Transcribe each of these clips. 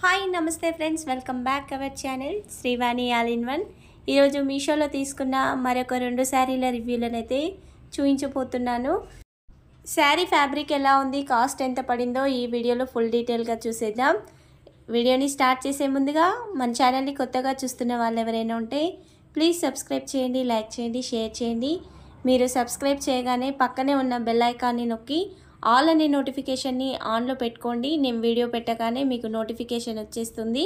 hi నమస్తే friends welcome back our channel Srivani all in one ఈరోజు మీషోలో తీసుకున్న మరొక రెండు శారీల రివ్యూలను అయితే చూపించబోతున్నాను శారీ ఫ్యాబ్రిక్ ఎలా ఉంది కాస్ట్ ఎంత పడిందో ఈ వీడియోలో ఫుల్ డీటెయిల్గా చూసేద్దాం వీడియోని స్టార్ట్ చేసే ముందుగా మన ఛానల్ని కొత్తగా చూస్తున్న వాళ్ళు ఎవరైనా ఉంటే ప్లీజ్ సబ్స్క్రైబ్ చేయండి లైక్ చేయండి షేర్ చేయండి మీరు సబ్స్క్రైబ్ చేయగానే పక్కనే ఉన్న బెల్ ఐకాన్ని నొక్కి ఆల్ అనే నోటిఫికేషన్ని ఆన్లో పెట్టుకోండి నేను వీడియో పెట్టగానే మీకు నోటిఫికేషన్ వచ్చేస్తుంది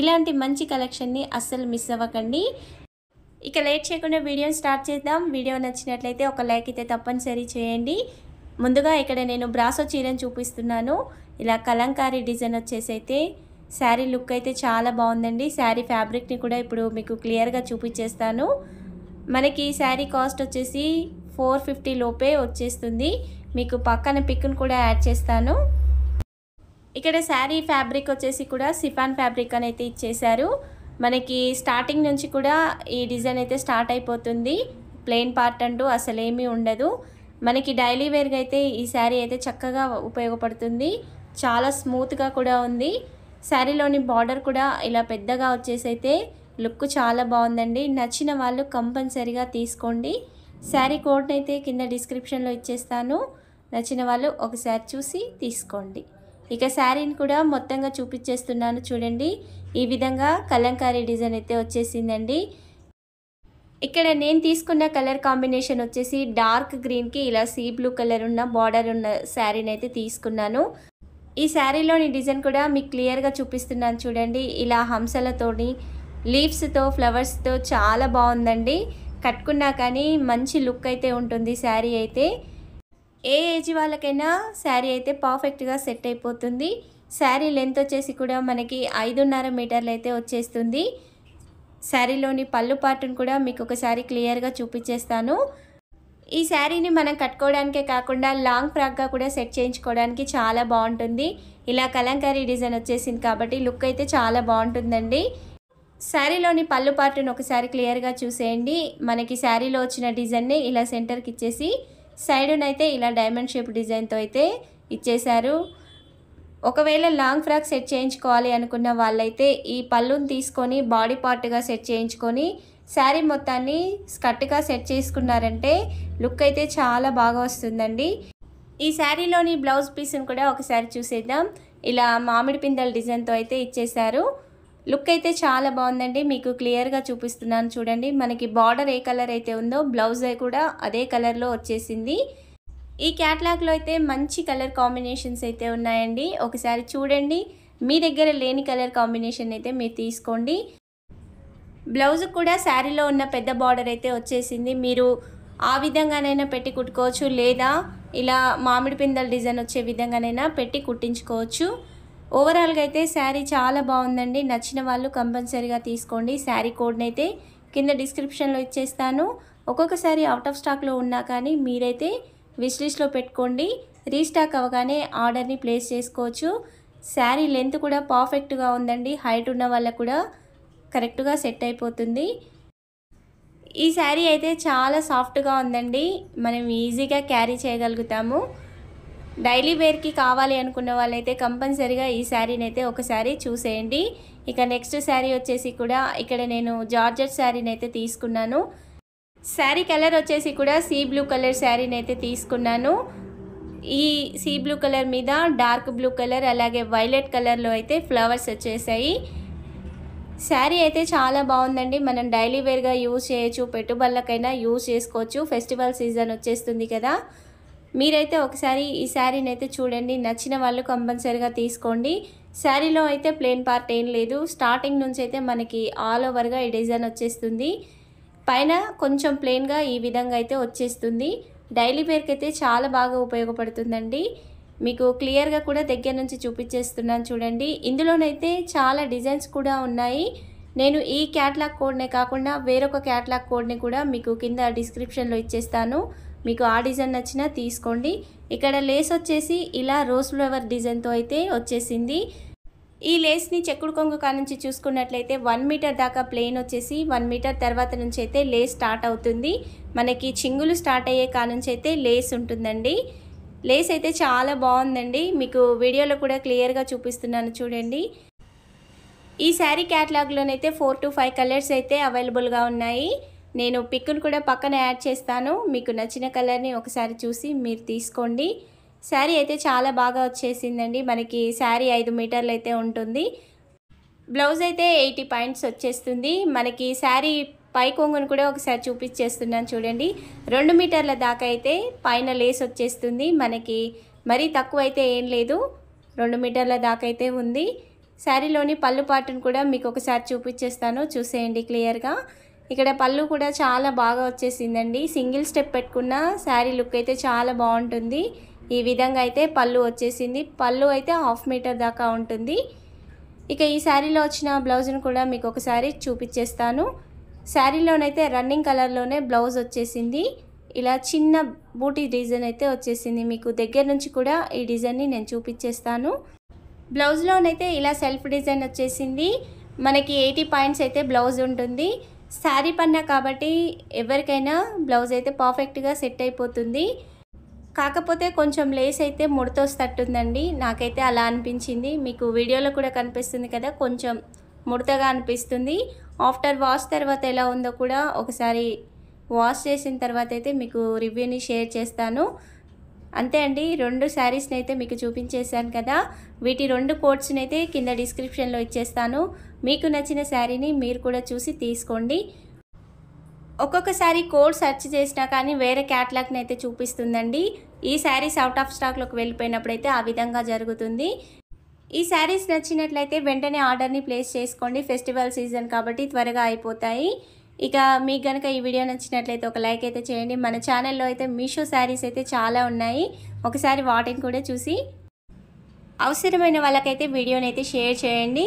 ఇలాంటి మంచి కలెక్షన్ని అస్సలు మిస్ అవ్వకండి ఇక లేట్ చేయకుండా వీడియో స్టార్ట్ చేద్దాం వీడియో నచ్చినట్లయితే ఒక లైక్ అయితే తప్పనిసరి చేయండి ముందుగా ఇక్కడ నేను బ్రాసో చీరను చూపిస్తున్నాను ఇలా కలంకారీ డిజైన్ వచ్చేసైతే శారీ లుక్ అయితే చాలా బాగుందండి శారీ ఫ్యాబ్రిక్ని కూడా ఇప్పుడు మీకు క్లియర్గా చూపించేస్తాను మనకి శారీ కాస్ట్ వచ్చేసి ఫోర్ ఫిఫ్టీ లోపే వచ్చేస్తుంది మీకు పక్కన పిక్ను కూడా యాడ్ చేస్తాను ఇక్కడ శారీ ఫ్యాబ్రిక్ వచ్చేసి కూడా సిఫాన్ ఫ్యాబ్రిక్ అని అయితే ఇచ్చేశారు మనకి స్టార్టింగ్ నుంచి కూడా ఈ డిజైన్ అయితే స్టార్ట్ అయిపోతుంది ప్లెయిన్ పార్ట్ అంటూ అసలేమీ ఉండదు మనకి డైలీ వేర్గా అయితే ఈ శారీ అయితే చక్కగా ఉపయోగపడుతుంది చాలా స్మూత్గా కూడా ఉంది శారీలోని బార్డర్ కూడా ఇలా పెద్దగా వచ్చేసి లుక్ చాలా బాగుందండి నచ్చిన వాళ్ళు కంపల్సరీగా తీసుకోండి శారీ కోడ్ అయితే కింద డిస్క్రిప్షన్లో ఇచ్చేస్తాను నచ్చిన వాళ్ళు ఒకసారి చూసి తీసుకోండి ఇక శారీని కూడా మొత్తంగా చూపించేస్తున్నాను చూడండి ఈ విధంగా కలంకారీ డిజైన్ అయితే వచ్చేసిందండి ఇక్కడ నేను తీసుకున్న కలర్ కాంబినేషన్ వచ్చేసి డార్క్ గ్రీన్కి ఇలా సీ బ్లూ కలర్ ఉన్న బార్డర్ ఉన్న శారీని అయితే తీసుకున్నాను ఈ శారీలోని డిజైన్ కూడా మీకు క్లియర్గా చూపిస్తున్నాను చూడండి ఇలా హంసలతోని లీవ్స్తో ఫ్లవర్స్తో చాలా బాగుందండి కట్టుకున్నా కానీ మంచి లుక్ అయితే ఉంటుంది శారీ అయితే ఏ ఏజ్ వాళ్ళకైనా శారీ అయితే పర్ఫెక్ట్గా సెట్ అయిపోతుంది శారీ లెంత్ వచ్చేసి కూడా మనకి ఐదున్నర మీటర్లు అయితే వచ్చేస్తుంది శారీలోని పళ్ళు పాటును కూడా మీకు ఒకసారి క్లియర్గా చూపించేస్తాను ఈ శారీని మనం కట్టుకోవడానికే కాకుండా లాంగ్ ఫ్రాక్గా కూడా సెట్ చేయించుకోవడానికి చాలా బాగుంటుంది ఇలా కలంకారీ డిజైన్ వచ్చేసింది కాబట్టి లుక్ అయితే చాలా బాగుంటుందండి శారీలోని పళ్ళు పార్ట్ని ఒకసారి క్లియర్గా చూసేయండి మనకి శారీలో వచ్చిన డిజైన్ని ఇలా సెంటర్కి ఇచ్చేసి సైడ్నైతే ఇలా డైమండ్ షేప్ డిజైన్తో అయితే ఇచ్చేశారు ఒకవేళ లాంగ్ ఫ్రాక్ సెట్ చేయించుకోవాలి అనుకున్న వాళ్ళైతే ఈ పళ్ళుని తీసుకొని బాడీ పార్ట్గా సెట్ చేయించుకొని శారీ మొత్తాన్ని స్కర్ట్గా సెట్ చేసుకున్నారంటే లుక్ అయితే చాలా బాగా వస్తుందండి ఈ శారీలోని బ్లౌజ్ పీస్ని కూడా ఒకసారి చూసేద్దాం ఇలా మామిడి పిందల డిజైన్తో అయితే ఇచ్చేశారు లుక్ అయితే చాలా బాగుందండి మీకు క్లియర్గా చూపిస్తున్నాను చూడండి మనకి బార్డర్ ఏ కలర్ అయితే ఉందో బ్లౌజ్ కూడా అదే కలర్లో వచ్చేసింది ఈ క్యాట్లాగ్లో అయితే మంచి కలర్ కాంబినేషన్స్ అయితే ఉన్నాయండి ఒకసారి చూడండి మీ దగ్గర లేని కలర్ కాంబినేషన్ అయితే మీరు తీసుకోండి బ్లౌజ్ కూడా శారీలో ఉన్న పెద్ద బార్డర్ అయితే వచ్చేసింది మీరు ఆ విధంగానైనా పెట్టి కుట్టుకోవచ్చు లేదా ఇలా మామిడి పిందల డిజైన్ వచ్చే విధంగానైనా పెట్టి కుట్టించుకోవచ్చు ఓవరాల్గా అయితే శారీ చాలా బాగుందండి నచ్చిన వాళ్ళు కంపల్సరీగా తీసుకోండి శారీ కోడ్ని అయితే కింద డిస్క్రిప్షన్లో ఇచ్చేస్తాను ఒక్కొక్కసారి అవుట్ ఆఫ్ స్టాక్లో ఉన్నా కానీ మీరైతే విస్లిస్ట్లో పెట్టుకోండి రీస్టాక్ అవగానే ఆర్డర్ని ప్లేస్ చేసుకోవచ్చు శారీ లెంత్ కూడా పర్ఫెక్ట్గా ఉందండి హైట్ ఉన్న వాళ్ళకు కూడా కరెక్ట్గా సెట్ అయిపోతుంది ఈ శారీ అయితే చాలా సాఫ్ట్గా ఉందండి మనం ఈజీగా క్యారీ చేయగలుగుతాము డైలీ వేర్కి కావాలి అనుకున్న వాళ్ళైతే కంపల్సరిగా ఈ శారీని అయితే ఒకసారి చూసేయండి ఇక నెక్స్ట్ శారీ వచ్చేసి కూడా ఇక్కడ నేను జార్జెట్ శారీని అయితే తీసుకున్నాను శారీ కలర్ వచ్చేసి కూడా సీ బ్లూ కలర్ శారీని అయితే తీసుకున్నాను ఈ సీ బ్లూ కలర్ మీద డార్క్ బ్లూ కలర్ అలాగే వైలెట్ కలర్లో అయితే ఫ్లవర్స్ వచ్చేసాయి శారీ అయితే చాలా బాగుందండి మనం డైలీ వేర్గా యూజ్ చేయొచ్చు పెట్టుబడులకైనా యూజ్ చేసుకోవచ్చు ఫెస్టివల్ సీజన్ వచ్చేస్తుంది కదా మీరైతే ఒకసారి ఈ శారీని అయితే చూడండి నచ్చిన వాళ్ళు కంపల్సరీగా తీసుకోండి శారీలో అయితే ప్లెయిన్ పార్ట్ ఏం లేదు స్టార్టింగ్ నుంచి అయితే మనకి ఆల్ ఓవర్గా ఈ డిజైన్ వచ్చేస్తుంది పైన కొంచెం ప్లెయిన్గా ఈ విధంగా అయితే వచ్చేస్తుంది డైలీ వేర్కి అయితే చాలా బాగా ఉపయోగపడుతుందండి మీకు క్లియర్గా కూడా దగ్గర నుంచి చూపించేస్తున్నాను చూడండి ఇందులోనైతే చాలా డిజైన్స్ కూడా ఉన్నాయి నేను ఈ క్యాట్లాగ్ కోడ్నే కాకుండా వేరొక క్యాట్లాగ్ కోడ్ని కూడా మీకు కింద డిస్క్రిప్షన్లో ఇచ్చేస్తాను మీకు ఆ డిజైన్ నచ్చినా తీసుకోండి ఇక్కడ లేస్ వచ్చేసి ఇలా రోజ్ ఫ్లవర్ డిజైన్తో అయితే వచ్చేసింది ఈ లేస్ని చెక్కుడు కొంగు నుంచి చూసుకున్నట్లయితే వన్ మీటర్ దాకా ప్లెయిన్ వచ్చేసి వన్ మీటర్ తర్వాత నుంచి అయితే లేస్ స్టార్ట్ అవుతుంది మనకి చింగులు స్టార్ట్ అయ్యే కానుంచి అయితే లేస్ ఉంటుందండి లేస్ అయితే చాలా బాగుందండి మీకు వీడియోలో కూడా క్లియర్గా చూపిస్తున్నాను చూడండి ఈ శారీ క్యాటలాగ్లోనైతే ఫోర్ టు ఫైవ్ కలర్స్ అయితే అవైలబుల్గా ఉన్నాయి నేను పిక్కును కూడా పక్కన యాడ్ చేస్తాను మీకు నచ్చిన కలర్ని ఒకసారి చూసి మీరు తీసుకోండి శారీ అయితే చాలా బాగా వచ్చేసిందండి మనకి శారీ ఐదు మీటర్లు అయితే ఉంటుంది బ్లౌజ్ అయితే ఎయిటీ పాయింట్స్ వచ్చేస్తుంది మనకి శారీ పై కొంగును కూడా ఒకసారి చూపించేస్తున్నాను చూడండి రెండు మీటర్ల దాకా అయితే పైన లేస్ వచ్చేస్తుంది మనకి మరీ తక్కువ అయితే ఏం లేదు రెండు మీటర్ల దాకా అయితే ఉంది శారీలోని పళ్ళు పాటును కూడా మీకు ఒకసారి చూపించేస్తాను చూసేయండి క్లియర్గా ఇక్కడ పళ్ళు కూడా చాలా బాగా వచ్చేసిందండి సింగిల్ స్టెప్ పెట్టుకున్న శారీ లుక్ అయితే చాలా బాగుంటుంది ఈ విధంగా అయితే పళ్ళు వచ్చేసింది పళ్ళు అయితే హాఫ్ మీటర్ దాకా ఉంటుంది ఇక ఈ శారీలో వచ్చిన బ్లౌజ్ను కూడా మీకు ఒకసారి చూపించేస్తాను శారీలోనైతే రన్నింగ్ కలర్లోనే బ్లౌజ్ వచ్చేసింది ఇలా చిన్న బూటీ డిజైన్ అయితే వచ్చేసింది మీకు దగ్గర నుంచి కూడా ఈ డిజైన్ని నేను చూపించేస్తాను బ్లౌజ్లోనైతే ఇలా సెల్ఫ్ డిజైన్ వచ్చేసింది మనకి ఎయిటీ పాయింట్స్ అయితే బ్లౌజ్ ఉంటుంది శారీ పన్నా కాబట్టి ఎవరికైనా బ్లౌజ్ అయితే పర్ఫెక్ట్గా సెట్ అయిపోతుంది కాకపోతే కొంచెం లేస్ అయితే ముడతొస్తట్టుందండి నాకైతే అలా అనిపించింది మీకు వీడియోలో కూడా కనిపిస్తుంది కదా కొంచెం ముడతగా అనిపిస్తుంది ఆఫ్టర్ వాష్ తర్వాత ఎలా ఉందో కూడా ఒకసారి వాష్ చేసిన తర్వాత అయితే మీకు రివ్యూని షేర్ చేస్తాను అంతే అండి రెండు శారీస్ని అయితే మీకు చూపించేశాను కదా వీటి రెండు కోట్స్ని అయితే కింద డిస్క్రిప్షన్లో ఇచ్చేస్తాను మీకు నచ్చిన శారీని మీరు కూడా చూసి తీసుకోండి ఒక్కొక్కసారి కోడ్ సెర్చ్ చేసినా కానీ వేరే క్యాట్లాగ్ని అయితే చూపిస్తుందండి ఈ శారీస్ అవుట్ ఆఫ్ స్టాక్లోకి వెళ్ళిపోయినప్పుడు అయితే ఆ విధంగా జరుగుతుంది ఈ శారీస్ నచ్చినట్లయితే వెంటనే ఆర్డర్ని ప్లేస్ చేసుకోండి ఫెస్టివల్ సీజన్ కాబట్టి త్వరగా అయిపోతాయి ఇక మీకు కనుక ఈ వీడియో నచ్చినట్లయితే ఒక లైక్ అయితే చేయండి మన ఛానల్లో అయితే మీషో శారీస్ అయితే చాలా ఉన్నాయి ఒకసారి వాటిని కూడా చూసి అవసరమైన వాళ్ళకైతే వీడియోని అయితే షేర్ చేయండి